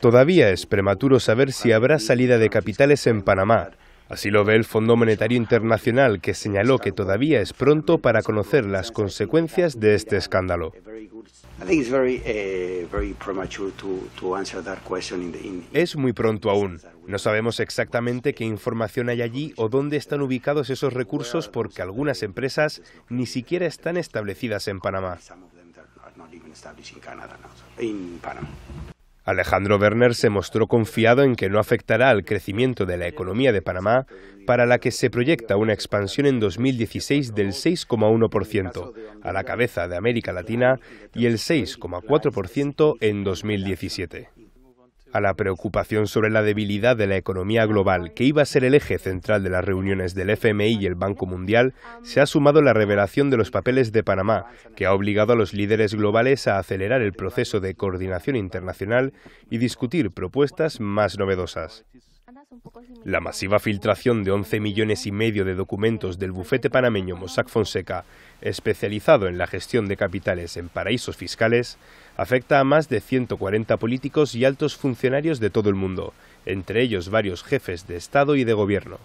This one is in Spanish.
Todavía es prematuro saber si habrá salida de capitales en Panamá. Así lo ve el Fondo Monetario Internacional, que señaló que todavía es pronto para conocer las consecuencias de este escándalo. Es muy pronto aún. No sabemos exactamente qué información hay allí o dónde están ubicados esos recursos porque algunas empresas ni siquiera están establecidas en Panamá. Alejandro Werner se mostró confiado en que no afectará al crecimiento de la economía de Panamá, para la que se proyecta una expansión en 2016 del 6,1% a la cabeza de América Latina y el 6,4% en 2017 a la preocupación sobre la debilidad de la economía global, que iba a ser el eje central de las reuniones del FMI y el Banco Mundial, se ha sumado la revelación de los papeles de Panamá, que ha obligado a los líderes globales a acelerar el proceso de coordinación internacional y discutir propuestas más novedosas. La masiva filtración de 11 millones y medio de documentos del bufete panameño Mossack Fonseca, especializado en la gestión de capitales en paraísos fiscales, afecta a más de 140 políticos y altos funcionarios de todo el mundo, entre ellos varios jefes de Estado y de Gobierno.